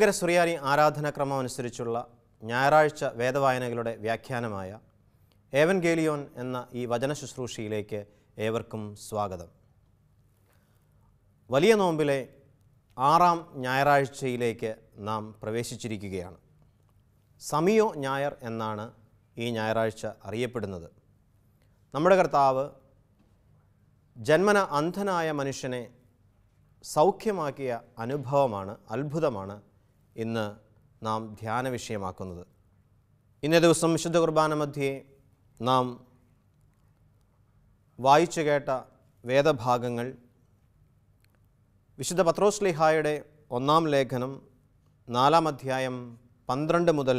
ശങ്കര സുറിയാനി ആരാധനാക്രമം അനുസരിച്ചുള്ള ഞായറാഴ്ച വേദവായനകളുടെ വ്യാഖ്യാനമായ ഏവൻ ഗേലിയോൻ എന്ന ഈ വചന ശുശ്രൂഷയിലേക്ക് ഏവർക്കും സ്വാഗതം വലിയ നോമ്പിലെ ആറാം ഞായറാഴ്ചയിലേക്ക് നാം പ്രവേശിച്ചിരിക്കുകയാണ് സമിയോ ഞായർ എന്നാണ് ഈ ഞായറാഴ്ച അറിയപ്പെടുന്നത് നമ്മുടെ കർത്താവ് ജന്മന അന്ധനായ മനുഷ്യനെ സൗഖ്യമാക്കിയ അനുഭവമാണ് അത്ഭുതമാണ് ഇന്ന് നാം ധ്യാന വിഷയമാക്കുന്നത് ഇന്നേ ദിവസം വിശുദ്ധ കുർബാന മധ്യേ നാം വായിച്ചു കേട്ട വേദഭാഗങ്ങൾ വിശുദ്ധ പത്രോസ്ലിഹായുടെ ഒന്നാം ലേഖനം നാലാം അധ്യായം പന്ത്രണ്ട് മുതൽ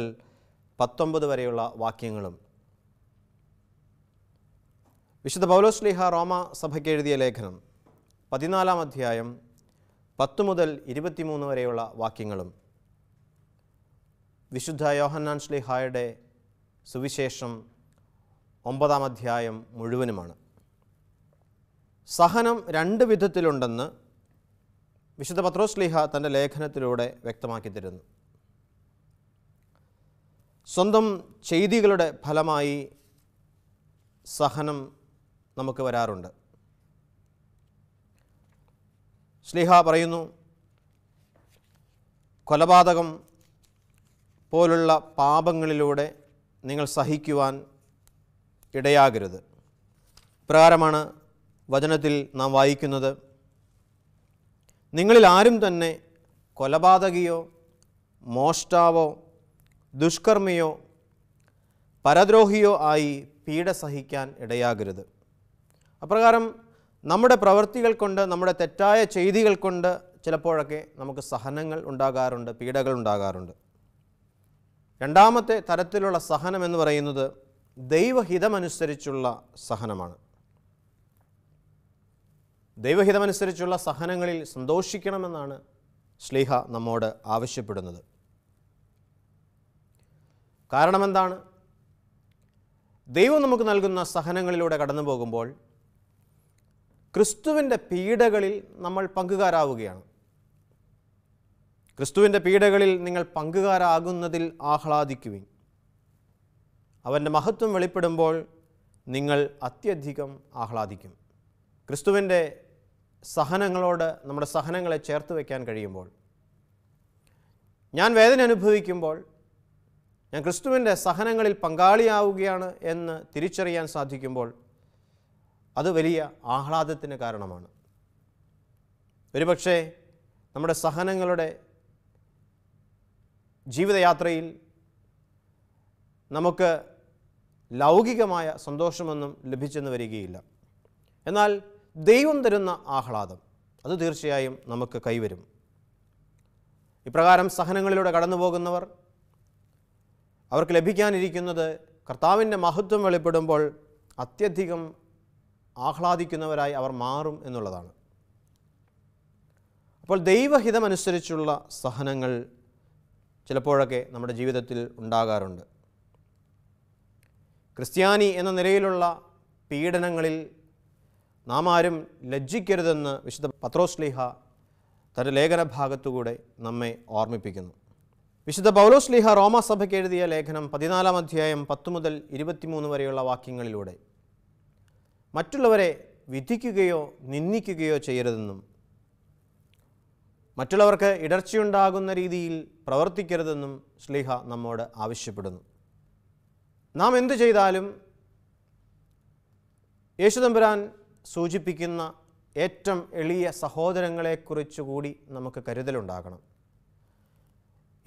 പത്തൊമ്പത് വരെയുള്ള വാക്യങ്ങളും വിശുദ്ധ പൗലോസ്ലിഹ റോമ സഭയ്ക്ക് എഴുതിയ ലേഖനം പതിനാലാം അധ്യായം പത്ത് മുതൽ ഇരുപത്തിമൂന്ന് വരെയുള്ള വാക്യങ്ങളും വിശുദ്ധ യോഹന്നാൻ ശ്ലീഹായുടെ സുവിശേഷം ഒമ്പതാം അധ്യായം മുഴുവനുമാണ് സഹനം രണ്ട് വിധത്തിലുണ്ടെന്ന് വിശുദ്ധ പത്രോസ്ലീഹ തൻ്റെ ലേഖനത്തിലൂടെ വ്യക്തമാക്കി തരുന്നു സ്വന്തം ചെയ്തികളുടെ ഫലമായി സഹനം നമുക്ക് വരാറുണ്ട് സ്ലിഹ പറയുന്നു കൊലപാതകം പോലുള്ള പാപങ്ങളിലൂടെ നിങ്ങൾ സഹിക്കുവാൻ ഇടയാകരുത് പ്രകാരമാണ് വചനത്തിൽ നാം വായിക്കുന്നത് നിങ്ങളിൽ ആരും തന്നെ കൊലപാതകിയോ മോഷ്ടാവോ ദുഷ്കർമ്മിയോ പരദ്രോഹിയോ ആയി പീഡ സഹിക്കാൻ ഇടയാകരുത് അപ്രകാരം നമ്മുടെ പ്രവൃത്തികൾ കൊണ്ട് നമ്മുടെ തെറ്റായ ചെയ്തികൾ കൊണ്ട് ചിലപ്പോഴൊക്കെ നമുക്ക് സഹനങ്ങൾ ഉണ്ടാകാറുണ്ട് പീഡകൾ ഉണ്ടാകാറുണ്ട് രണ്ടാമത്തെ തരത്തിലുള്ള സഹനം എന്ന് പറയുന്നത് ദൈവഹിതമനുസരിച്ചുള്ള സഹനമാണ് ദൈവഹിതമനുസരിച്ചുള്ള സഹനങ്ങളിൽ സന്തോഷിക്കണമെന്നാണ് സ്ലീഹ നമ്മോട് ആവശ്യപ്പെടുന്നത് കാരണമെന്താണ് ദൈവം നമുക്ക് നൽകുന്ന സഹനങ്ങളിലൂടെ കടന്നു പോകുമ്പോൾ ക്രിസ്തുവിൻ്റെ പീഡകളിൽ നമ്മൾ പങ്കുകാരാവുകയാണ് ക്രിസ്തുവിൻ്റെ പീഡകളിൽ നിങ്ങൾ പങ്കുകാരാകുന്നതിൽ ആഹ്ലാദിക്കുവിൻ അവൻ്റെ മഹത്വം വെളിപ്പെടുമ്പോൾ നിങ്ങൾ അത്യധികം ആഹ്ലാദിക്കും ക്രിസ്തുവിൻ്റെ സഹനങ്ങളോട് നമ്മുടെ സഹനങ്ങളെ ചേർത്ത് വയ്ക്കാൻ കഴിയുമ്പോൾ ഞാൻ വേദന അനുഭവിക്കുമ്പോൾ ഞാൻ ക്രിസ്തുവിൻ്റെ സഹനങ്ങളിൽ പങ്കാളിയാവുകയാണ് എന്ന് തിരിച്ചറിയാൻ സാധിക്കുമ്പോൾ അത് വലിയ ആഹ്ലാദത്തിന് കാരണമാണ് ഒരുപക്ഷേ നമ്മുടെ സഹനങ്ങളുടെ ജീവിതയാത്രയിൽ നമുക്ക് ലൗകികമായ സന്തോഷമൊന്നും ലഭിച്ചെന്ന് വരികയില്ല എന്നാൽ ദൈവം തരുന്ന ആഹ്ലാദം അത് തീർച്ചയായും നമുക്ക് കൈവരും ഇപ്രകാരം സഹനങ്ങളിലൂടെ കടന്നു പോകുന്നവർ അവർക്ക് ലഭിക്കാനിരിക്കുന്നത് കർത്താവിൻ്റെ മഹത്വം വെളിപ്പെടുമ്പോൾ അത്യധികം ആഹ്ലാദിക്കുന്നവരായി അവർ മാറും എന്നുള്ളതാണ് അപ്പോൾ ദൈവഹിതമനുസരിച്ചുള്ള സഹനങ്ങൾ ചിലപ്പോഴൊക്കെ നമ്മുടെ ജീവിതത്തിൽ ഉണ്ടാകാറുണ്ട് ക്രിസ്ത്യാനി എന്ന നിലയിലുള്ള പീഡനങ്ങളിൽ നാം ആരും ലജ്ജിക്കരുതെന്ന് വിശുദ്ധ പത്രോസ്ലിഹ തൻ്റെ ഭാഗത്തുകൂടെ നമ്മെ ഓർമ്മിപ്പിക്കുന്നു വിശുദ്ധ പൗലോസ്ലിഹ റോമാസഭയ്ക്ക് എഴുതിയ ലേഖനം പതിനാലാം അധ്യായം പത്ത് മുതൽ ഇരുപത്തിമൂന്ന് വരെയുള്ള വാക്യങ്ങളിലൂടെ മറ്റുള്ളവരെ വിധിക്കുകയോ നിന്ദിക്കുകയോ ചെയ്യരുതെന്നും മറ്റുള്ളവർക്ക് ഇടർച്ചയുണ്ടാകുന്ന രീതിയിൽ പ്രവർത്തിക്കരുതെന്നും ശ്ലീഹ നമ്മോട് ആവശ്യപ്പെടുന്നു നാം എന്തു ചെയ്താലും യേശുദമ്പുരാൻ സൂചിപ്പിക്കുന്ന ഏറ്റവും എളിയ സഹോദരങ്ങളെക്കുറിച്ച് കൂടി നമുക്ക് കരുതലുണ്ടാകണം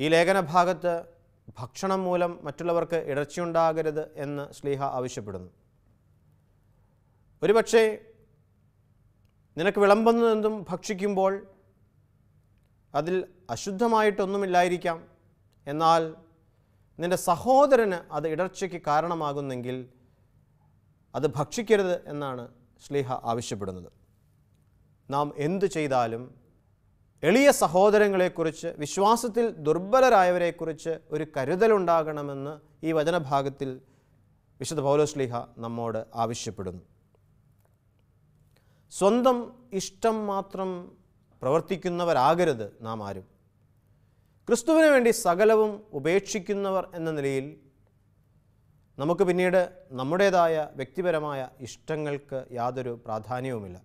ഈ ഭാഗത്ത് ഭക്ഷണം മൂലം മറ്റുള്ളവർക്ക് ഇടർച്ചയുണ്ടാകരുത് എന്ന് ശ്ലീഹ ആവശ്യപ്പെടുന്നു ഒരുപക്ഷേ നിനക്ക് വിളമ്പുന്നതെന്തും ഭക്ഷിക്കുമ്പോൾ അതിൽ അശുദ്ധമായിട്ടൊന്നുമില്ലായിരിക്കാം എന്നാൽ നിൻ്റെ സഹോദരന് അത് ഇടർച്ചയ്ക്ക് കാരണമാകുന്നെങ്കിൽ അത് ഭക്ഷിക്കരുത് എന്നാണ് ശ്ലീഹ ആവശ്യപ്പെടുന്നത് നാം എന്തു ചെയ്താലും എളിയ സഹോദരങ്ങളെക്കുറിച്ച് വിശ്വാസത്തിൽ ദുർബലരായവരെക്കുറിച്ച് ഒരു കരുതലുണ്ടാകണമെന്ന് ഈ വചനഭാഗത്തിൽ വിശുദ്ധ പൗലോശ്ലീഹ നമ്മോട് ആവശ്യപ്പെടുന്നു സ്വന്തം ഇഷ്ടം മാത്രം പ്രവർത്തിക്കുന്നവരാകരുത് നാം ആരും ക്രിസ്തുവിന് വേണ്ടി സകലവും ഉപേക്ഷിക്കുന്നവർ എന്ന നിലയിൽ നമുക്ക് പിന്നീട് നമ്മുടേതായ വ്യക്തിപരമായ ഇഷ്ടങ്ങൾക്ക് യാതൊരു പ്രാധാന്യവുമില്ല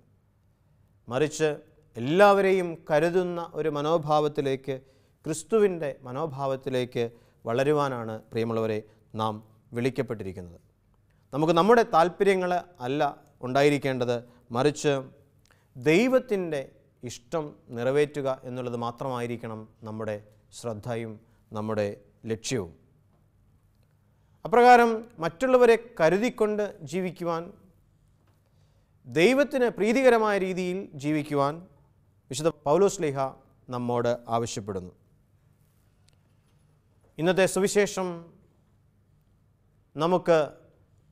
മറിച്ച് എല്ലാവരെയും കരുതുന്ന ഒരു മനോഭാവത്തിലേക്ക് ക്രിസ്തുവിൻ്റെ മനോഭാവത്തിലേക്ക് വളരുവാനാണ് പ്രിയമുള്ളവരെ നാം വിളിക്കപ്പെട്ടിരിക്കുന്നത് നമുക്ക് നമ്മുടെ താല്പര്യങ്ങൾ അല്ല ഉണ്ടായിരിക്കേണ്ടത് മറിച്ച് ദൈവത്തിൻ്റെ ഇഷ്ടം നിറവേറ്റുക എന്നുള്ളത് മാത്രമായിരിക്കണം നമ്മുടെ ശ്രദ്ധയും നമ്മുടെ ലക്ഷ്യവും അപ്രകാരം മറ്റുള്ളവരെ കരുതിക്കൊണ്ട് ജീവിക്കുവാൻ ദൈവത്തിന് പ്രീതികരമായ രീതിയിൽ ജീവിക്കുവാൻ വിശുദ്ധ പൗലോസ്ലിഹ നമ്മോട് ആവശ്യപ്പെടുന്നു ഇന്നത്തെ സുവിശേഷം നമുക്ക്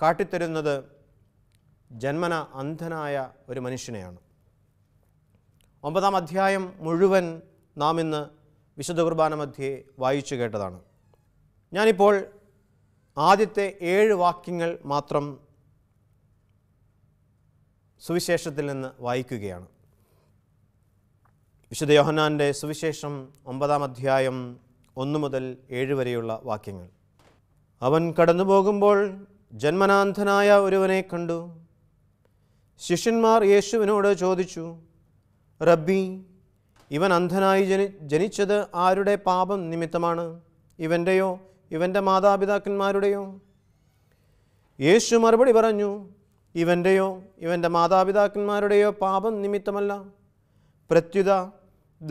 കാട്ടിത്തരുന്നത് ജന്മന അന്ധനായ ഒരു മനുഷ്യനെയാണ് ഒമ്പതാം അധ്യായം മുഴുവൻ നാം ഇന്ന് വിശുദ്ധ കുർബാന മധ്യേ വായിച്ചു കേട്ടതാണ് ഞാനിപ്പോൾ ആദ്യത്തെ ഏഴ് വാക്യങ്ങൾ മാത്രം സുവിശേഷത്തിൽ നിന്ന് വായിക്കുകയാണ് വിശുദ്ധ യോഹനാൻ്റെ സുവിശേഷം ഒമ്പതാം അധ്യായം ഒന്ന് മുതൽ ഏഴ് വരെയുള്ള വാക്യങ്ങൾ അവൻ കടന്നു പോകുമ്പോൾ ജന്മനാന്ധനായ ഒരുവനെ കണ്ടു ശിഷ്യന്മാർ യേശുവിനോട് ചോദിച്ചു റബ്ബി ഇവൻ അന്ധനായി ജനി ജനിച്ചത് ആരുടെ പാപം നിമിത്തമാണ് ഇവൻ്റെയോ ഇവൻ്റെ മാതാപിതാക്കന്മാരുടെയോ യേശു മറുപടി പറഞ്ഞു ഇവൻ്റെയോ ഇവൻ്റെ മാതാപിതാക്കന്മാരുടെയോ പാപം നിമിത്തമല്ല പ്രത്യുത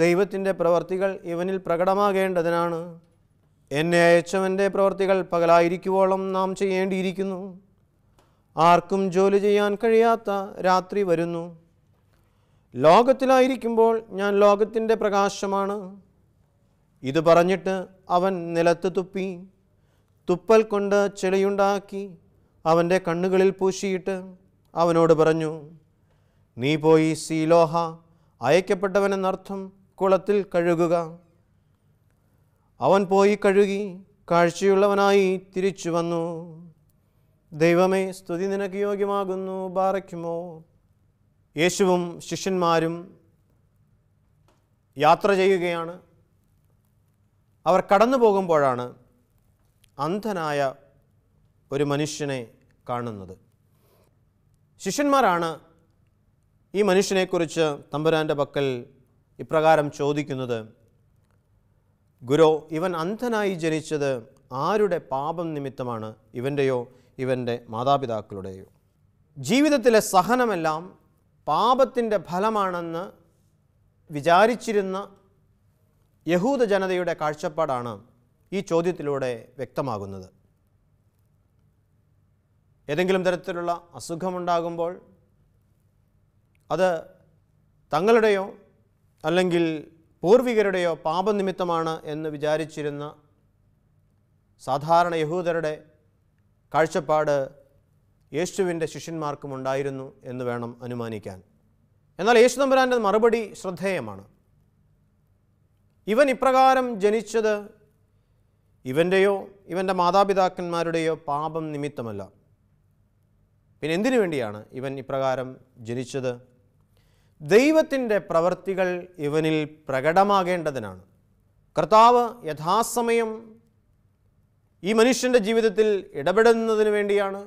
ദൈവത്തിൻ്റെ പ്രവർത്തികൾ ഇവനിൽ പ്രകടമാകേണ്ടതിനാണ് എന്നെ അയച്ചവൻ്റെ പ്രവർത്തികൾ പകലായിരിക്കുവോളം നാം ചെയ്യേണ്ടിയിരിക്കുന്നു ആർക്കും ജോലി ചെയ്യാൻ കഴിയാത്ത രാത്രി വരുന്നു ലോകത്തിലായിരിക്കുമ്പോൾ ഞാൻ ലോകത്തിൻ്റെ പ്രകാശമാണ് ഇത് പറഞ്ഞിട്ട് അവൻ നിലത്ത് തുപ്പി തുപ്പൽ കൊണ്ട് ചെളിയുണ്ടാക്കി അവൻ്റെ കണ്ണുകളിൽ പൂശിയിട്ട് അവനോട് പറഞ്ഞു നീ പോയി സീലോഹ അയക്കപ്പെട്ടവനെന്നർത്ഥം കുളത്തിൽ കഴുകുക അവൻ പോയി കഴുകി കാഴ്ചയുള്ളവനായി തിരിച്ചു വന്നു ദൈവമേ സ്തുതി നിനക്ക് യോഗ്യമാകുന്നു ബാറയ്ക്കുമോ യേശുവും ശിഷ്യന്മാരും യാത്ര ചെയ്യുകയാണ് അവർ കടന്നു പോകുമ്പോഴാണ് അന്ധനായ ഒരു മനുഷ്യനെ കാണുന്നത് ശിഷ്യന്മാരാണ് ഈ മനുഷ്യനെക്കുറിച്ച് തമ്പുരാൻ്റെ പക്കൽ ഇപ്രകാരം ചോദിക്കുന്നത് ഗുരു ഇവൻ അന്ധനായി ജനിച്ചത് ആരുടെ പാപം നിമിത്തമാണ് ഇവൻ്റെയോ ഇവൻ്റെ മാതാപിതാക്കളുടെയോ ജീവിതത്തിലെ സഹനമെല്ലാം പാപത്തിൻ്റെ ഫലമാണെന്ന് വിചാരിച്ചിരുന്ന യഹൂദ ജനതയുടെ കാഴ്ചപ്പാടാണ് ഈ ചോദ്യത്തിലൂടെ വ്യക്തമാകുന്നത് ഏതെങ്കിലും തരത്തിലുള്ള അസുഖമുണ്ടാകുമ്പോൾ അത് തങ്ങളുടെയോ അല്ലെങ്കിൽ പൂർവികരുടെയോ പാപനിമിത്തമാണ് എന്ന് വിചാരിച്ചിരുന്ന സാധാരണ യഹൂദരുടെ കാഴ്ചപ്പാട് യേശുവിൻ്റെ ശിഷ്യന്മാർക്കും ഉണ്ടായിരുന്നു എന്ന് വേണം അനുമാനിക്കാൻ എന്നാൽ യേശു നമ്പുരാൻ്റെ മറുപടി ശ്രദ്ധേയമാണ് ഇവൻ ഇപ്രകാരം ജനിച്ചത് ഇവൻ്റെയോ ഇവൻ്റെ മാതാപിതാക്കന്മാരുടെയോ പാപം നിമിത്തമല്ല പിന്നെ എന്തിനു വേണ്ടിയാണ് ഇവൻ ഇപ്രകാരം ജനിച്ചത് ദൈവത്തിൻ്റെ പ്രവൃത്തികൾ ഇവനിൽ പ്രകടമാകേണ്ടതിനാണ് കർത്താവ് യഥാസമയം ഈ മനുഷ്യൻ്റെ ജീവിതത്തിൽ ഇടപെടുന്നതിന് വേണ്ടിയാണ്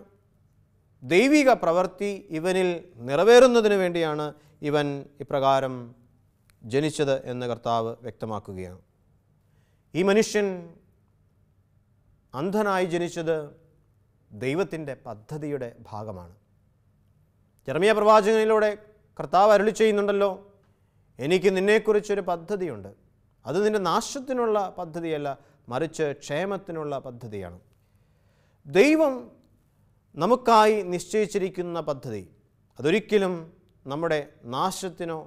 ദൈവിക പ്രവൃത്തി ഇവനിൽ നിറവേറുന്നതിന് വേണ്ടിയാണ് ഇവൻ ഇപ്രകാരം ജനിച്ചത് എന്ന് കർത്താവ് വ്യക്തമാക്കുകയാണ് ഈ മനുഷ്യൻ അന്ധനായി ജനിച്ചത് ദൈവത്തിൻ്റെ പദ്ധതിയുടെ ഭാഗമാണ് ചെറമിയ പ്രവാചകനിലൂടെ കർത്താവ് അരുളി ചെയ്യുന്നുണ്ടല്ലോ എനിക്ക് നിന്നെക്കുറിച്ചൊരു പദ്ധതിയുണ്ട് അത് നിൻ്റെ നാശത്തിനുള്ള പദ്ധതിയല്ല മറിച്ച് ക്ഷേമത്തിനുള്ള പദ്ധതിയാണ് ദൈവം നമുക്കായി നിശ്ചയിച്ചിരിക്കുന്ന പദ്ധതി അതൊരിക്കലും നമ്മുടെ നാശത്തിനോ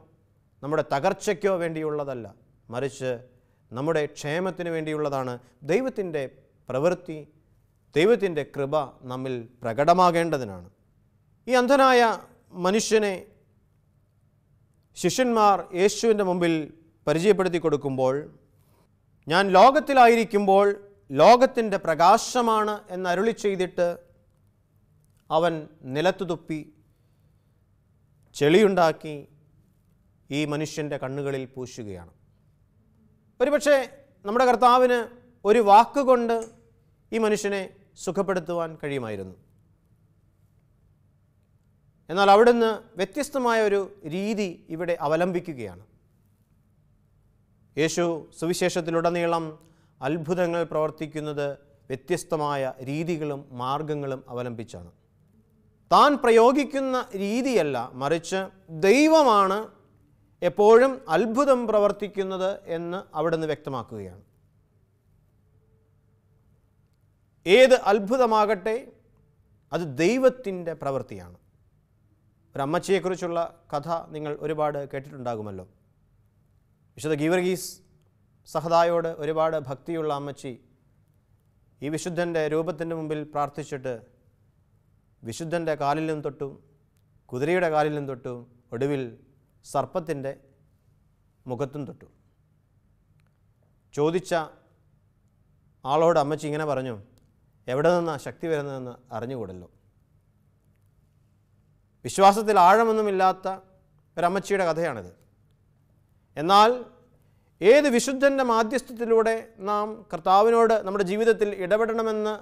നമ്മുടെ തകർച്ചയ്ക്കോ വേണ്ടിയുള്ളതല്ല മറിച്ച് നമ്മുടെ ക്ഷേമത്തിന് വേണ്ടിയുള്ളതാണ് ദൈവത്തിൻ്റെ പ്രവൃത്തി ദൈവത്തിൻ്റെ കൃപ നമ്മിൽ പ്രകടമാകേണ്ടതിനാണ് ഈ അന്ധനായ മനുഷ്യനെ ശിഷ്യന്മാർ യേശുവിൻ്റെ മുമ്പിൽ പരിചയപ്പെടുത്തി കൊടുക്കുമ്പോൾ ഞാൻ ലോകത്തിലായിരിക്കുമ്പോൾ ലോകത്തിൻ്റെ പ്രകാശമാണ് എന്നരുളി ചെയ്തിട്ട് അവൻ നിലത്തു തുപ്പി ചെളിയുണ്ടാക്കി ഈ മനുഷ്യൻ്റെ കണ്ണുകളിൽ പൂശുകയാണ് ഒരുപക്ഷെ നമ്മുടെ കർത്താവിന് ഒരു വാക്കുകൊണ്ട് ഈ മനുഷ്യനെ സുഖപ്പെടുത്തുവാൻ കഴിയുമായിരുന്നു എന്നാൽ അവിടുന്ന് വ്യത്യസ്തമായ ഒരു രീതി ഇവിടെ അവലംബിക്കുകയാണ് യേശു സുവിശേഷത്തിലുടനീളം അത്ഭുതങ്ങൾ പ്രവർത്തിക്കുന്നത് വ്യത്യസ്തമായ രീതികളും മാർഗങ്ങളും അവലംബിച്ചാണ് താൻ പ്രയോഗിക്കുന്ന രീതിയല്ല മറിച്ച് ദൈവമാണ് എപ്പോഴും അത്ഭുതം പ്രവർത്തിക്കുന്നത് എന്ന് നിന്ന് വ്യക്തമാക്കുകയാണ് ഏത് അത്ഭുതമാകട്ടെ അത് ദൈവത്തിൻ്റെ പ്രവൃത്തിയാണ് ഒരമ്മച്ചിയെക്കുറിച്ചുള്ള കഥ നിങ്ങൾ ഒരുപാട് കേട്ടിട്ടുണ്ടാകുമല്ലോ വിശുദ്ധ ഗീവർഗീസ് സഹദായോട് ഒരുപാട് ഭക്തിയുള്ള അമ്മച്ചി ഈ വിശുദ്ധൻ്റെ രൂപത്തിൻ്റെ മുമ്പിൽ പ്രാർത്ഥിച്ചിട്ട് വിശുദ്ധൻ്റെ കാലിലും തൊട്ടു കുതിരയുടെ കാലിലും തൊട്ടു ഒടുവിൽ സർപ്പത്തിൻ്റെ മുഖത്തും തൊട്ടു ചോദിച്ച ആളോട് അമ്മച്ചി ഇങ്ങനെ പറഞ്ഞു എവിടെ നിന്നാണ് ശക്തി വരുന്നതെന്ന് അറിഞ്ഞുകൂടല്ലോ വിശ്വാസത്തിൽ ആഴമൊന്നുമില്ലാത്ത ഒരമ്മച്ചിയുടെ കഥയാണിത് എന്നാൽ ഏത് വിശുദ്ധൻ്റെ മാധ്യസ്ഥത്തിലൂടെ നാം കർത്താവിനോട് നമ്മുടെ ജീവിതത്തിൽ ഇടപെടണമെന്ന്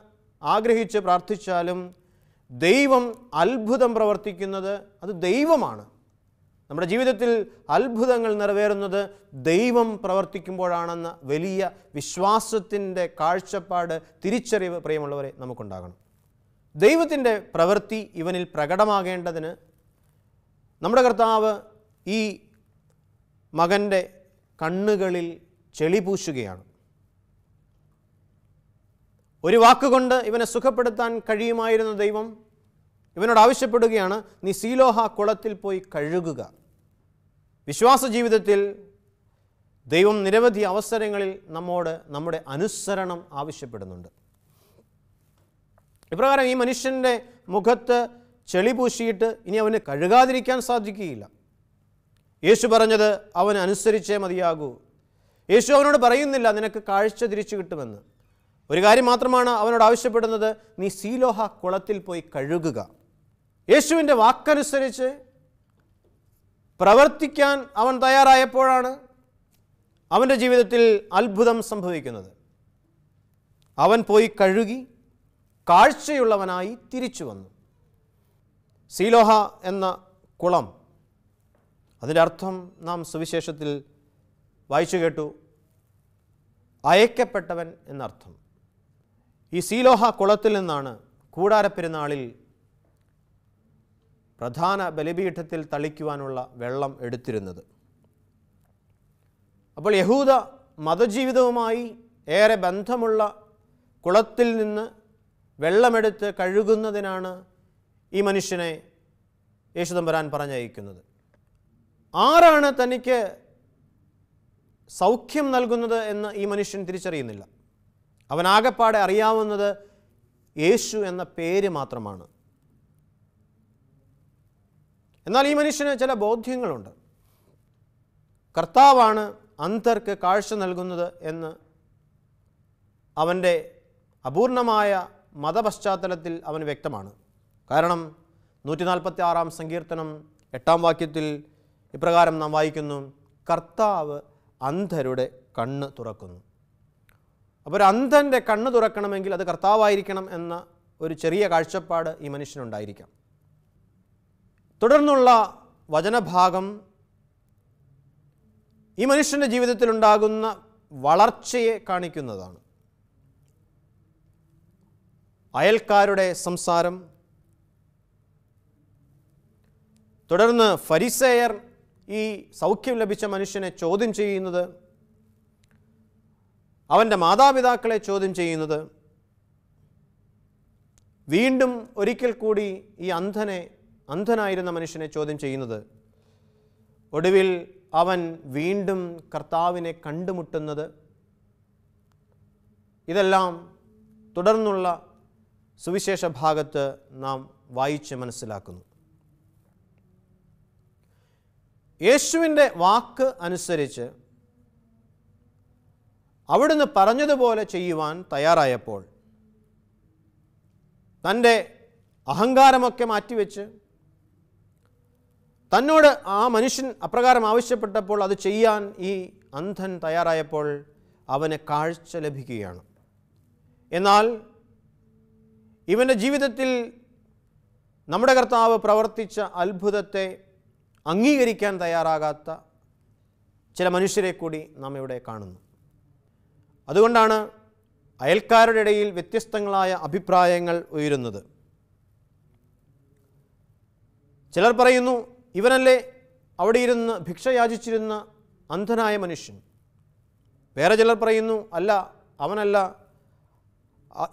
ആഗ്രഹിച്ച് പ്രാർത്ഥിച്ചാലും ദൈവം അത്ഭുതം പ്രവർത്തിക്കുന്നത് അത് ദൈവമാണ് നമ്മുടെ ജീവിതത്തിൽ അത്ഭുതങ്ങൾ നിറവേറുന്നത് ദൈവം പ്രവർത്തിക്കുമ്പോഴാണെന്ന വലിയ വിശ്വാസത്തിൻ്റെ കാഴ്ചപ്പാട് തിരിച്ചറിവ് പ്രിയമുള്ളവരെ നമുക്കുണ്ടാകണം ദൈവത്തിൻ്റെ പ്രവൃത്തി ഇവനിൽ പ്രകടമാകേണ്ടതിന് നമ്മുടെ കർത്താവ് ഈ മകൻ്റെ കണ്ണുകളിൽ ചെളി പൂശുകയാണ് ഒരു വാക്കുകൊണ്ട് ഇവനെ സുഖപ്പെടുത്താൻ കഴിയുമായിരുന്ന ദൈവം ഇവനോട് ആവശ്യപ്പെടുകയാണ് നീ സീലോഹ കുളത്തിൽ പോയി കഴുകുക വിശ്വാസ ജീവിതത്തിൽ ദൈവം നിരവധി അവസരങ്ങളിൽ നമ്മോട് നമ്മുടെ അനുസരണം ആവശ്യപ്പെടുന്നുണ്ട് ഇപ്രകാരം ഈ മനുഷ്യൻ്റെ മുഖത്ത് ചെളി പൂശിയിട്ട് ഇനി അവന് കഴുകാതിരിക്കാൻ സാധിക്കുകയില്ല യേശു പറഞ്ഞത് അവന് അനുസരിച്ചേ മതിയാകൂ യേശു അവനോട് പറയുന്നില്ല നിനക്ക് കാഴ്ച തിരിച്ചു കിട്ടുമെന്ന് ഒരു കാര്യം മാത്രമാണ് അവനോട് ആവശ്യപ്പെടുന്നത് നീ സീലോഹ കുളത്തിൽ പോയി കഴുകുക യേശുവിൻ്റെ വാക്കനുസരിച്ച് പ്രവർത്തിക്കാൻ അവൻ തയ്യാറായപ്പോഴാണ് അവൻ്റെ ജീവിതത്തിൽ അത്ഭുതം സംഭവിക്കുന്നത് അവൻ പോയി കഴുകി കാഴ്ചയുള്ളവനായി തിരിച്ചു വന്നു സീലോഹ എന്ന കുളം അതിൻ്റെ അർത്ഥം നാം സുവിശേഷത്തിൽ വായിച്ചു കേട്ടു അയക്കപ്പെട്ടവൻ എന്നർത്ഥം ഈ സീലോഹ കുളത്തിൽ നിന്നാണ് കൂടാരപ്പെരുന്നാളിൽ പ്രധാന ബലിപീഠത്തിൽ തളിക്കുവാനുള്ള വെള്ളം എടുത്തിരുന്നത് അപ്പോൾ യഹൂദ മതജീവിതവുമായി ഏറെ ബന്ധമുള്ള കുളത്തിൽ നിന്ന് വെള്ളമെടുത്ത് കഴുകുന്നതിനാണ് ഈ മനുഷ്യനെ യേശുദമ്പരാൻ പറഞ്ഞയക്കുന്നത് ആരാണ് തനിക്ക് സൗഖ്യം നൽകുന്നത് എന്ന് ഈ മനുഷ്യൻ തിരിച്ചറിയുന്നില്ല അവനാകെപ്പാടെ അറിയാവുന്നത് യേശു എന്ന പേര് മാത്രമാണ് എന്നാൽ ഈ മനുഷ്യന് ചില ബോധ്യങ്ങളുണ്ട് കർത്താവാണ് അന്തർക്ക് കാഴ്ച നൽകുന്നത് എന്ന് അവൻ്റെ അപൂർണമായ മതപശ്ചാത്തലത്തിൽ അവൻ വ്യക്തമാണ് കാരണം നൂറ്റി നാൽപ്പത്തി ആറാം സങ്കീർത്തനം എട്ടാം വാക്യത്തിൽ ഇപ്രകാരം നാം വായിക്കുന്നു കർത്താവ് അന്ധരുടെ കണ്ണ് തുറക്കുന്നു അപ്പോൾ ഒരു അന്ധൻ്റെ കണ്ണ് തുറക്കണമെങ്കിൽ അത് കർത്താവായിരിക്കണം എന്ന ഒരു ചെറിയ കാഴ്ചപ്പാട് ഈ മനുഷ്യനുണ്ടായിരിക്കാം തുടർന്നുള്ള വചനഭാഗം ഈ മനുഷ്യൻ്റെ ജീവിതത്തിലുണ്ടാകുന്ന വളർച്ചയെ കാണിക്കുന്നതാണ് അയൽക്കാരുടെ സംസാരം തുടർന്ന് ഫരിസേയർ ഈ സൗഖ്യം ലഭിച്ച മനുഷ്യനെ ചോദ്യം ചെയ്യുന്നത് അവൻ്റെ മാതാപിതാക്കളെ ചോദ്യം ചെയ്യുന്നത് വീണ്ടും ഒരിക്കൽ കൂടി ഈ അന്ധനെ അന്ധനായിരുന്ന മനുഷ്യനെ ചോദ്യം ചെയ്യുന്നത് ഒടുവിൽ അവൻ വീണ്ടും കർത്താവിനെ കണ്ടുമുട്ടുന്നത് ഇതെല്ലാം തുടർന്നുള്ള സുവിശേഷ ഭാഗത്ത് നാം വായിച്ച് മനസ്സിലാക്കുന്നു യേശുവിൻ്റെ വാക്ക് അനുസരിച്ച് അവിടുന്ന് പറഞ്ഞതുപോലെ ചെയ്യുവാൻ തയ്യാറായപ്പോൾ തൻ്റെ അഹങ്കാരമൊക്കെ മാറ്റിവെച്ച് തന്നോട് ആ മനുഷ്യൻ അപ്രകാരം ആവശ്യപ്പെട്ടപ്പോൾ അത് ചെയ്യാൻ ഈ അന്ധൻ തയ്യാറായപ്പോൾ അവന് കാഴ്ച ലഭിക്കുകയാണ് എന്നാൽ ഇവൻ്റെ ജീവിതത്തിൽ നമ്മുടെ കർത്താവ് പ്രവർത്തിച്ച അത്ഭുതത്തെ അംഗീകരിക്കാൻ തയ്യാറാകാത്ത ചില മനുഷ്യരെ കൂടി നാം ഇവിടെ കാണുന്നു അതുകൊണ്ടാണ് അയൽക്കാരുടെ ഇടയിൽ വ്യത്യസ്തങ്ങളായ അഭിപ്രായങ്ങൾ ഉയരുന്നത് ചിലർ പറയുന്നു ഇവനല്ലേ അവിടെ ഇരുന്ന് ഭിക്ഷ യാചിച്ചിരുന്ന അന്ധനായ മനുഷ്യൻ വേറെ ചിലർ പറയുന്നു അല്ല അവനല്ല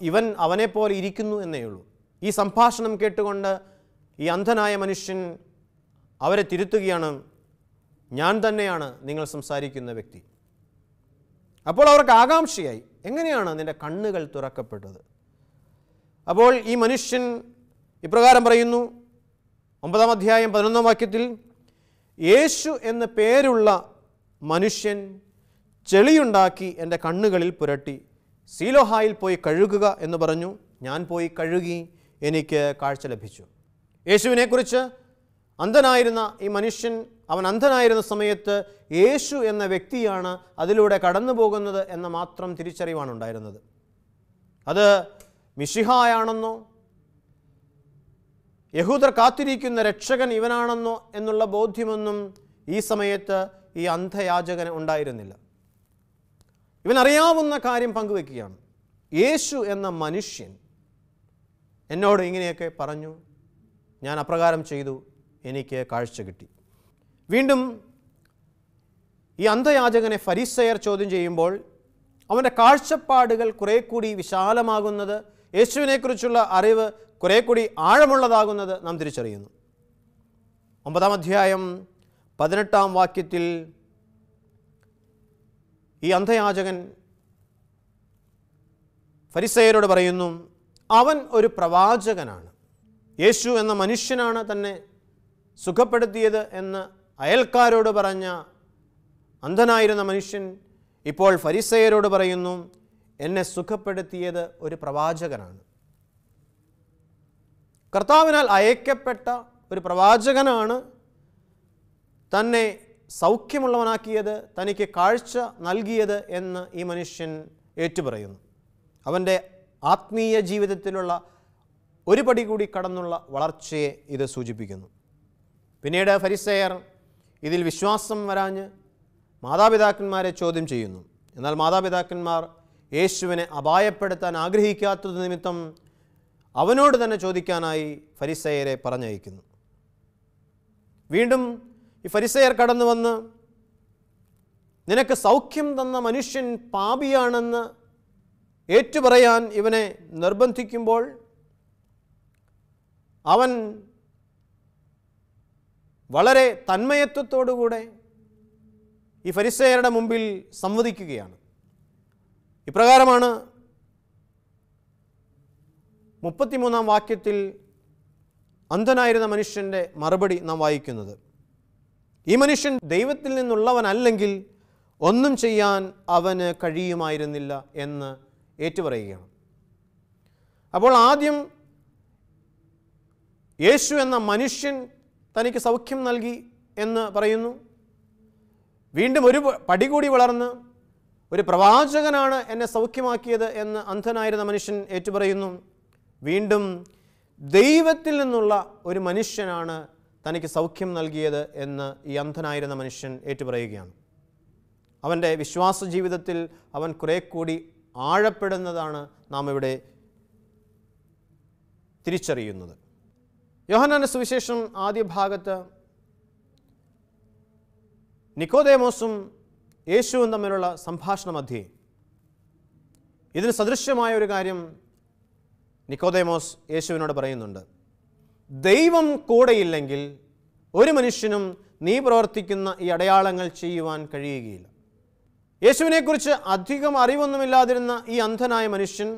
ഇവൻ അവനെപ്പോലെ ഇരിക്കുന്നു എന്നേ ഉള്ളൂ ഈ സംഭാഷണം കേട്ടുകൊണ്ട് ഈ അന്ധനായ മനുഷ്യൻ അവരെ തിരുത്തുകയാണ് ഞാൻ തന്നെയാണ് നിങ്ങൾ സംസാരിക്കുന്ന വ്യക്തി അപ്പോൾ അവർക്ക് ആകാംക്ഷയായി എങ്ങനെയാണ് നിൻ്റെ കണ്ണുകൾ തുറക്കപ്പെട്ടത് അപ്പോൾ ഈ മനുഷ്യൻ ഇപ്രകാരം പറയുന്നു ഒമ്പതാം അധ്യായം പതിനൊന്നാം വാക്യത്തിൽ യേശു എന്ന പേരുള്ള മനുഷ്യൻ ചെളിയുണ്ടാക്കി എൻ്റെ കണ്ണുകളിൽ പുരട്ടി സീലോഹായിൽ പോയി കഴുകുക എന്ന് പറഞ്ഞു ഞാൻ പോയി കഴുകി എനിക്ക് കാഴ്ച ലഭിച്ചു യേശുവിനെക്കുറിച്ച് അന്ധനായിരുന്ന ഈ മനുഷ്യൻ അവൻ അന്ധനായിരുന്ന സമയത്ത് യേശു എന്ന വ്യക്തിയാണ് അതിലൂടെ കടന്നു പോകുന്നത് എന്ന മാത്രം തിരിച്ചറിവാണ് ഉണ്ടായിരുന്നത് അത് മിഷിഹായാണെന്നോ യഹൂദർ കാത്തിരിക്കുന്ന രക്ഷകൻ ഇവനാണെന്നോ എന്നുള്ള ബോധ്യമൊന്നും ഈ സമയത്ത് ഈ അന്ധയാചകന് ഉണ്ടായിരുന്നില്ല ഇവനറിയാവുന്ന കാര്യം പങ്കുവെക്കുകയാണ് യേശു എന്ന മനുഷ്യൻ എന്നോട് ഇങ്ങനെയൊക്കെ പറഞ്ഞു ഞാൻ അപ്രകാരം ചെയ്തു എനിക്ക് കാഴ്ച കിട്ടി വീണ്ടും ഈ അന്ധയാചകനെ ഫരീസയർ ചോദ്യം ചെയ്യുമ്പോൾ അവൻ്റെ കാഴ്ചപ്പാടുകൾ കുറേ കൂടി വിശാലമാകുന്നത് യേശുവിനെക്കുറിച്ചുള്ള അറിവ് കുറേ കൂടി ആഴമുള്ളതാകുന്നത് നാം തിരിച്ചറിയുന്നു ഒമ്പതാം അധ്യായം പതിനെട്ടാം വാക്യത്തിൽ ഈ അന്ധയാചകൻ ഫരിസയരോട് പറയുന്നു അവൻ ഒരു പ്രവാചകനാണ് യേശു എന്ന മനുഷ്യനാണ് തന്നെ സുഖപ്പെടുത്തിയത് എന്ന് അയൽക്കാരോട് പറഞ്ഞ അന്ധനായിരുന്ന മനുഷ്യൻ ഇപ്പോൾ ഫരിസയരോട് പറയുന്നു എന്നെ സുഖപ്പെടുത്തിയത് ഒരു പ്രവാചകനാണ് കർത്താവിനാൽ അയക്കപ്പെട്ട ഒരു പ്രവാചകനാണ് തന്നെ സൗഖ്യമുള്ളവനാക്കിയത് തനിക്ക് കാഴ്ച നൽകിയത് എന്ന് ഈ മനുഷ്യൻ ഏറ്റുപറയുന്നു അവൻ്റെ ആത്മീയ ജീവിതത്തിലുള്ള ഒരു പടി കൂടി കടന്നുള്ള വളർച്ചയെ ഇത് സൂചിപ്പിക്കുന്നു പിന്നീട് ഫരിസയർ ഇതിൽ വിശ്വാസം വരാഞ്ഞ് മാതാപിതാക്കന്മാരെ ചോദ്യം ചെയ്യുന്നു എന്നാൽ മാതാപിതാക്കന്മാർ യേശുവിനെ അപായപ്പെടുത്താൻ ആഗ്രഹിക്കാത്തത് നിമിത്തം അവനോട് തന്നെ ചോദിക്കാനായി ഫരിസയരെ പറഞ്ഞയക്കുന്നു വീണ്ടും ഈ ഫരിസയർ കടന്നു വന്ന് നിനക്ക് സൗഖ്യം തന്ന മനുഷ്യൻ പാപിയാണെന്ന് ഏറ്റുപറയാൻ ഇവനെ നിർബന്ധിക്കുമ്പോൾ അവൻ വളരെ തന്മയത്വത്തോടുകൂടെ ഈ ഫരിസേയരുടെ മുമ്പിൽ സംവദിക്കുകയാണ് ഇപ്രകാരമാണ് മുപ്പത്തിമൂന്നാം വാക്യത്തിൽ അന്ധനായിരുന്ന മനുഷ്യൻ്റെ മറുപടി നാം വായിക്കുന്നത് ഈ മനുഷ്യൻ ദൈവത്തിൽ നിന്നുള്ളവനല്ലെങ്കിൽ ഒന്നും ചെയ്യാൻ അവന് കഴിയുമായിരുന്നില്ല എന്ന് ഏറ്റുപറയുകയാണ് അപ്പോൾ ആദ്യം യേശു എന്ന മനുഷ്യൻ തനിക്ക് സൗഖ്യം നൽകി എന്ന് പറയുന്നു വീണ്ടും ഒരു പടി കൂടി വളർന്ന് ഒരു പ്രവാചകനാണ് എന്നെ സൗഖ്യമാക്കിയത് എന്ന് അന്ധനായിരുന്ന മനുഷ്യൻ ഏറ്റുപറയുന്നു വീണ്ടും ദൈവത്തിൽ നിന്നുള്ള ഒരു മനുഷ്യനാണ് തനിക്ക് സൗഖ്യം നൽകിയത് എന്ന് ഈ അന്ധനായിരുന്ന മനുഷ്യൻ ഏറ്റുപറയുകയാണ് അവൻ്റെ വിശ്വാസ ജീവിതത്തിൽ അവൻ കുറേ കൂടി ആഴപ്പെടുന്നതാണ് നാം ഇവിടെ തിരിച്ചറിയുന്നത് യോഹനാന്റെ സുവിശേഷം ആദ്യ ഭാഗത്ത് നിക്കോദേമോസും യേശുവും തമ്മിലുള്ള സംഭാഷണ മധ്യേ ഇതിന് സദൃശ്യമായ ഒരു കാര്യം നിക്കോദേമോസ് യേശുവിനോട് പറയുന്നുണ്ട് ദൈവം കൂടെയില്ലെങ്കിൽ ഒരു മനുഷ്യനും നീ പ്രവർത്തിക്കുന്ന ഈ അടയാളങ്ങൾ ചെയ്യുവാൻ കഴിയുകയില്ല യേശുവിനെക്കുറിച്ച് അധികം അറിവൊന്നുമില്ലാതിരുന്ന ഈ അന്ധനായ മനുഷ്യൻ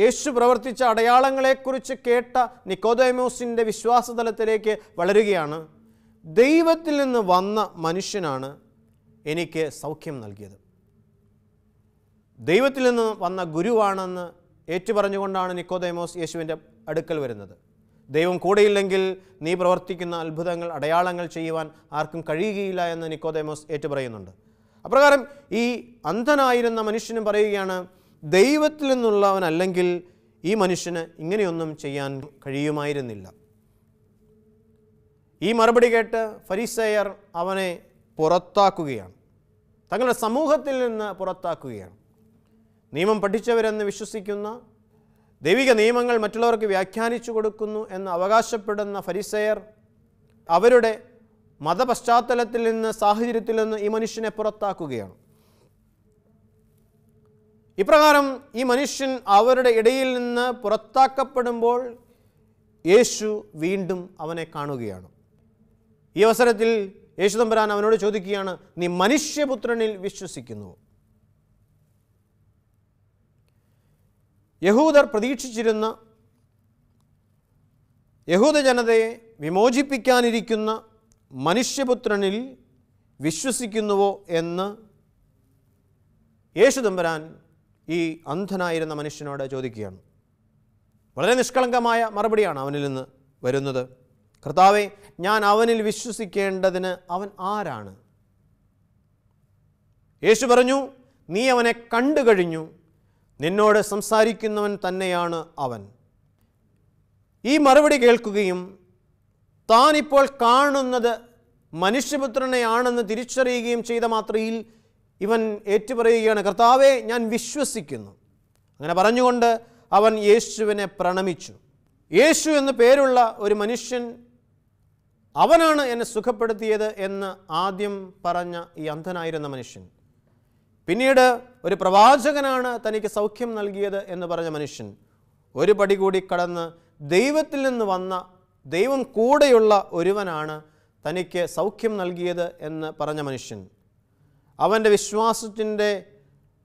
യേശു പ്രവർത്തിച്ച അടയാളങ്ങളെക്കുറിച്ച് കേട്ട നിക്കോദയമോസിൻ്റെ വിശ്വാസതലത്തിലേക്ക് വളരുകയാണ് ദൈവത്തിൽ നിന്ന് വന്ന മനുഷ്യനാണ് എനിക്ക് സൗഖ്യം നൽകിയത് ദൈവത്തിൽ നിന്ന് വന്ന ഗുരുവാണെന്ന് ഏറ്റുപറഞ്ഞുകൊണ്ടാണ് നിക്കോദയമോസ് യേശുവിൻ്റെ അടുക്കൽ വരുന്നത് ദൈവം കൂടെയില്ലെങ്കിൽ നീ പ്രവർത്തിക്കുന്ന അത്ഭുതങ്ങൾ അടയാളങ്ങൾ ചെയ്യുവാൻ ആർക്കും കഴിയുകയില്ല എന്ന് നിക്കോദയമോസ് ഏറ്റുപറയുന്നുണ്ട് അപ്രകാരം ഈ അന്ധനായിരുന്ന മനുഷ്യനും പറയുകയാണ് ദൈവത്തിൽ നിന്നുള്ളവനല്ലെങ്കിൽ ഈ മനുഷ്യന് ഇങ്ങനെയൊന്നും ചെയ്യാൻ കഴിയുമായിരുന്നില്ല ഈ മറുപടി കേട്ട് ഫരീസയർ അവനെ പുറത്താക്കുകയാണ് തങ്ങളുടെ സമൂഹത്തിൽ നിന്ന് പുറത്താക്കുകയാണ് നിയമം പഠിച്ചവരെന്ന് വിശ്വസിക്കുന്ന ദൈവിക നിയമങ്ങൾ മറ്റുള്ളവർക്ക് വ്യാഖ്യാനിച്ചു കൊടുക്കുന്നു എന്ന് അവകാശപ്പെടുന്ന ഫരിസയർ അവരുടെ മതപശ്ചാത്തലത്തിൽ നിന്ന് സാഹചര്യത്തിൽ നിന്ന് ഈ മനുഷ്യനെ പുറത്താക്കുകയാണ് ഇപ്രകാരം ഈ മനുഷ്യൻ അവരുടെ ഇടയിൽ നിന്ന് പുറത്താക്കപ്പെടുമ്പോൾ യേശു വീണ്ടും അവനെ കാണുകയാണ് ഈ അവസരത്തിൽ യേശു തമ്പുരാൻ അവനോട് ചോദിക്കുകയാണ് നീ മനുഷ്യപുത്രനിൽ വിശ്വസിക്കുന്നു യഹൂദർ പ്രതീക്ഷിച്ചിരുന്ന യഹൂദ ജനതയെ വിമോചിപ്പിക്കാനിരിക്കുന്ന മനുഷ്യപുത്രനിൽ വിശ്വസിക്കുന്നുവോ എന്ന് യേശുദമ്പരാൻ ഈ അന്ധനായിരുന്ന മനുഷ്യനോട് ചോദിക്കുകയാണ് വളരെ നിഷ്കളങ്കമായ മറുപടിയാണ് അവനിൽ നിന്ന് വരുന്നത് കർത്താവെ ഞാൻ അവനിൽ വിശ്വസിക്കേണ്ടതിന് അവൻ ആരാണ് യേശു പറഞ്ഞു നീ അവനെ കണ്ടു കഴിഞ്ഞു നിന്നോട് സംസാരിക്കുന്നവൻ തന്നെയാണ് അവൻ ഈ മറുപടി കേൾക്കുകയും താനിപ്പോൾ കാണുന്നത് മനുഷ്യപുത്രനെയാണെന്ന് തിരിച്ചറിയുകയും ചെയ്ത മാത്രയിൽ ഇവൻ ഏറ്റുപറയുകയാണ് കർത്താവെ ഞാൻ വിശ്വസിക്കുന്നു അങ്ങനെ പറഞ്ഞുകൊണ്ട് അവൻ യേശുവിനെ പ്രണമിച്ചു യേശു എന്ന് പേരുള്ള ഒരു മനുഷ്യൻ അവനാണ് എന്നെ സുഖപ്പെടുത്തിയത് എന്ന് ആദ്യം പറഞ്ഞ ഈ അന്ധനായിരുന്ന മനുഷ്യൻ പിന്നീട് ഒരു പ്രവാചകനാണ് തനിക്ക് സൗഖ്യം നൽകിയത് എന്ന് പറഞ്ഞ മനുഷ്യൻ ഒരു പടി കൂടി കടന്ന് ദൈവത്തിൽ നിന്ന് വന്ന ദൈവം കൂടെയുള്ള ഒരുവനാണ് തനിക്ക് സൗഖ്യം നൽകിയത് എന്ന് പറഞ്ഞ മനുഷ്യൻ അവൻ്റെ വിശ്വാസത്തിൻ്റെ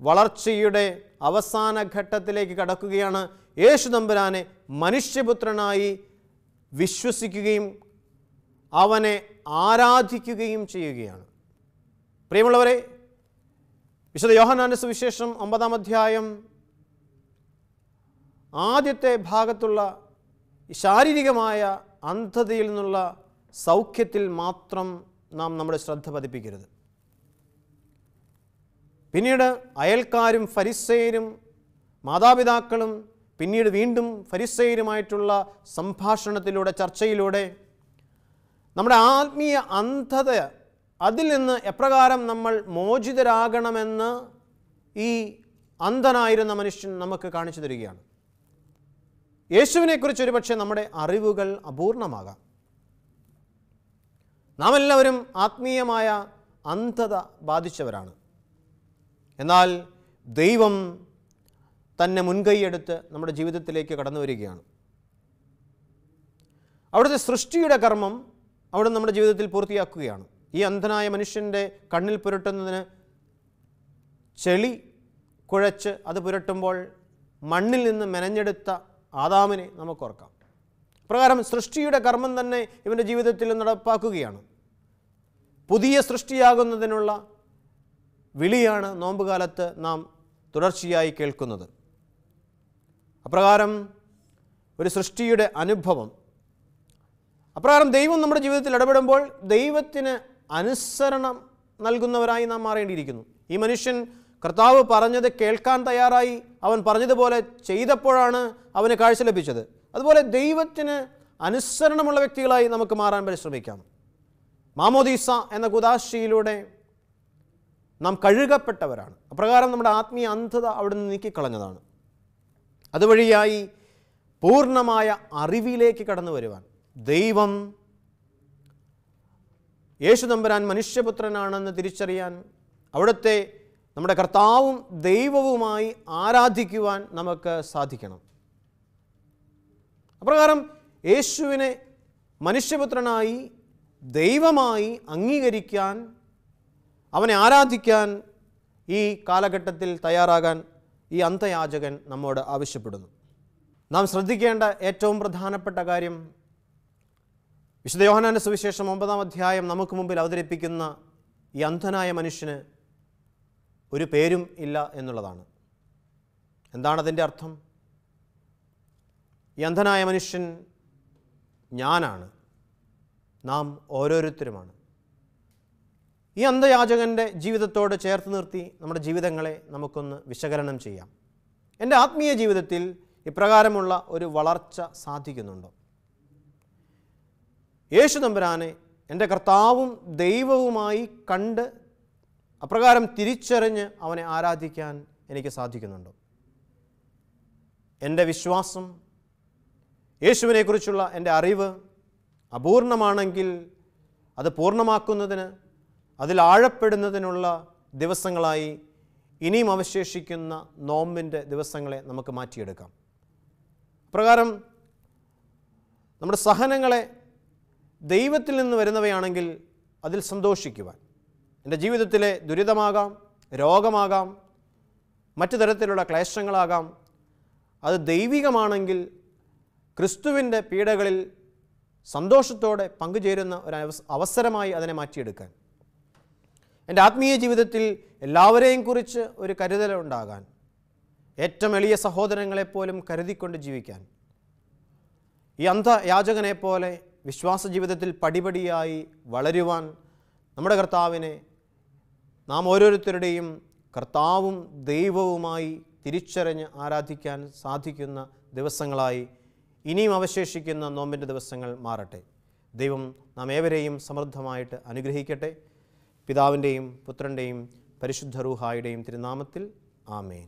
വളർച്ചയുടെ അവസാന ഘട്ടത്തിലേക്ക് കടക്കുകയാണ് യേശു നമ്പുരാനെ മനുഷ്യപുത്രനായി വിശ്വസിക്കുകയും അവനെ ആരാധിക്കുകയും ചെയ്യുകയാണ് പ്രിയമുള്ളവരെ വിശുദ്ധ യോഹനാൻ്റെ സുവിശേഷം ഒമ്പതാം അധ്യായം ആദ്യത്തെ ഭാഗത്തുള്ള ശാരീരികമായ അന്ധതയിൽ നിന്നുള്ള സൗഖ്യത്തിൽ മാത്രം നാം നമ്മുടെ ശ്രദ്ധ പതിപ്പിക്കരുത് പിന്നീട് അയൽക്കാരും ഫരിസേരും മാതാപിതാക്കളും പിന്നീട് വീണ്ടും ഫരിസേരുമായിട്ടുള്ള സംഭാഷണത്തിലൂടെ ചർച്ചയിലൂടെ നമ്മുടെ ആത്മീയ അന്ധത അതിൽ നിന്ന് എപ്രകാരം നമ്മൾ മോചിതരാകണമെന്ന് ഈ അന്ധനായിരുന്ന മനുഷ്യൻ നമുക്ക് കാണിച്ചു തരികയാണ് യേശുവിനെക്കുറിച്ച് ഒരുപക്ഷെ നമ്മുടെ അറിവുകൾ അപൂർണമാകാം നാം എല്ലാവരും ആത്മീയമായ അന്ധത ബാധിച്ചവരാണ് എന്നാൽ ദൈവം തന്നെ മുൻകൈയെടുത്ത് നമ്മുടെ ജീവിതത്തിലേക്ക് കടന്നു വരികയാണ് അവിടുത്തെ സൃഷ്ടിയുടെ കർമ്മം അവിടെ നമ്മുടെ ജീവിതത്തിൽ പൂർത്തിയാക്കുകയാണ് ഈ അന്ധനായ മനുഷ്യൻ്റെ കണ്ണിൽ പുരട്ടുന്നതിന് ചെളി കുഴച്ച് അത് പുരട്ടുമ്പോൾ മണ്ണിൽ നിന്ന് മെനഞ്ഞെടുത്ത ആദാമിനെ നമുക്ക് ഓർക്കാം പ്രകാരം സൃഷ്ടിയുടെ കർമ്മം തന്നെ ഇവൻ്റെ ജീവിതത്തിൽ നടപ്പാക്കുകയാണ് പുതിയ സൃഷ്ടിയാകുന്നതിനുള്ള വിളിയാണ് നോമ്പുകാലത്ത് നാം തുടർച്ചയായി കേൾക്കുന്നത് അപ്രകാരം ഒരു സൃഷ്ടിയുടെ അനുഭവം അപ്രകാരം ദൈവം നമ്മുടെ ജീവിതത്തിൽ ഇടപെടുമ്പോൾ ദൈവത്തിന് അനുസരണം നൽകുന്നവരായി നാം മാറേണ്ടിയിരിക്കുന്നു ഈ മനുഷ്യൻ കർത്താവ് പറഞ്ഞത് കേൾക്കാൻ തയ്യാറായി അവൻ പറഞ്ഞതുപോലെ ചെയ്തപ്പോഴാണ് അവന് കാഴ്ച ലഭിച്ചത് അതുപോലെ ദൈവത്തിന് അനുസരണമുള്ള വ്യക്തികളായി നമുക്ക് മാറാൻ പരിശ്രമിക്കാം മാമോദീസ എന്ന കുദാശിയിലൂടെ നാം കഴുകപ്പെട്ടവരാണ് അപ്രകാരം നമ്മുടെ ആത്മീയ അന്ധത അവിടെ നിന്ന് നീക്കിക്കളഞ്ഞതാണ് അതുവഴിയായി പൂർണ്ണമായ അറിവിലേക്ക് കടന്നു വരുവാൻ ദൈവം യേശു നമ്പരാൻ മനുഷ്യപുത്രനാണെന്ന് തിരിച്ചറിയാൻ അവിടുത്തെ നമ്മുടെ കർത്താവും ദൈവവുമായി ആരാധിക്കുവാൻ നമുക്ക് സാധിക്കണം അപ്രകാരം യേശുവിനെ മനുഷ്യപുത്രനായി ദൈവമായി അംഗീകരിക്കാൻ അവനെ ആരാധിക്കാൻ ഈ കാലഘട്ടത്തിൽ തയ്യാറാകാൻ ഈ അന്തയാചകൻ നമ്മോട് ആവശ്യപ്പെടുന്നു നാം ശ്രദ്ധിക്കേണ്ട ഏറ്റവും പ്രധാനപ്പെട്ട കാര്യം വിശുദ്ധ യോഹനാൻ്റെ സുവിശേഷം ഒമ്പതാം അധ്യായം നമുക്ക് മുമ്പിൽ അവതരിപ്പിക്കുന്ന ഈ അന്ധനായ മനുഷ്യന് ഒരു പേരും ഇല്ല എന്നുള്ളതാണ് എന്താണ് അർത്ഥം ഈ അന്ധനായ മനുഷ്യൻ ഞാനാണ് നാം ഓരോരുത്തരുമാണ് ഈ അന്ധയാചകൻ്റെ ജീവിതത്തോട് ചേർത്ത് നിർത്തി നമ്മുടെ ജീവിതങ്ങളെ നമുക്കൊന്ന് വിശകലനം ചെയ്യാം എൻ്റെ ആത്മീയ ജീവിതത്തിൽ ഇപ്രകാരമുള്ള ഒരു വളർച്ച സാധിക്കുന്നുണ്ടോ യേശു തമ്പുരാനെ എൻ്റെ കർത്താവും ദൈവവുമായി കണ്ട് അപ്രകാരം തിരിച്ചറിഞ്ഞ് അവനെ ആരാധിക്കാൻ എനിക്ക് സാധിക്കുന്നുണ്ടോ എൻ്റെ വിശ്വാസം യേശുവിനെക്കുറിച്ചുള്ള എൻ്റെ അറിവ് അപൂർണമാണെങ്കിൽ അത് പൂർണ്ണമാക്കുന്നതിന് അതിൽ ആഴപ്പെടുന്നതിനുള്ള ദിവസങ്ങളായി ഇനിയും അവശേഷിക്കുന്ന നോമ്പിൻ്റെ ദിവസങ്ങളെ നമുക്ക് മാറ്റിയെടുക്കാം പ്രകാരം നമ്മുടെ സഹനങ്ങളെ ദൈവത്തിൽ നിന്ന് വരുന്നവയാണെങ്കിൽ അതിൽ സന്തോഷിക്കുവാൻ എൻ്റെ ജീവിതത്തിലെ ദുരിതമാകാം രോഗമാകാം മറ്റു തരത്തിലുള്ള ക്ലേശങ്ങളാകാം അത് ദൈവികമാണെങ്കിൽ ക്രിസ്തുവിൻ്റെ പീഡകളിൽ സന്തോഷത്തോടെ പങ്കുചേരുന്ന ഒരു അവസരമായി അതിനെ മാറ്റിയെടുക്കാൻ എൻ്റെ ആത്മീയ ജീവിതത്തിൽ എല്ലാവരെയും കുറിച്ച് ഒരു കരുതലുണ്ടാകാൻ ഏറ്റവും എളിയ സഹോദരങ്ങളെപ്പോലും കരുതിക്കൊണ്ട് ജീവിക്കാൻ ഈ അന്ധയാചകനെ പോലെ വിശ്വാസ ജീവിതത്തിൽ പടിപടിയായി വളരുവാൻ നമ്മുടെ കർത്താവിനെ നാം ഓരോരുത്തരുടെയും കർത്താവും ദൈവവുമായി തിരിച്ചറിഞ്ഞ് ആരാധിക്കാൻ സാധിക്കുന്ന ദിവസങ്ങളായി ഇനിയും അവശേഷിക്കുന്ന നോമ്പിൻ്റെ ദിവസങ്ങൾ മാറട്ടെ ദൈവം നാം ഏവരെയും സമൃദ്ധമായിട്ട് അനുഗ്രഹിക്കട്ടെ പിതാവിൻ്റെയും പുത്രൻ്റെയും പരിശുദ്ധ റൂഹായുടെയും തിരുനാമത്തിൽ ആമേൻ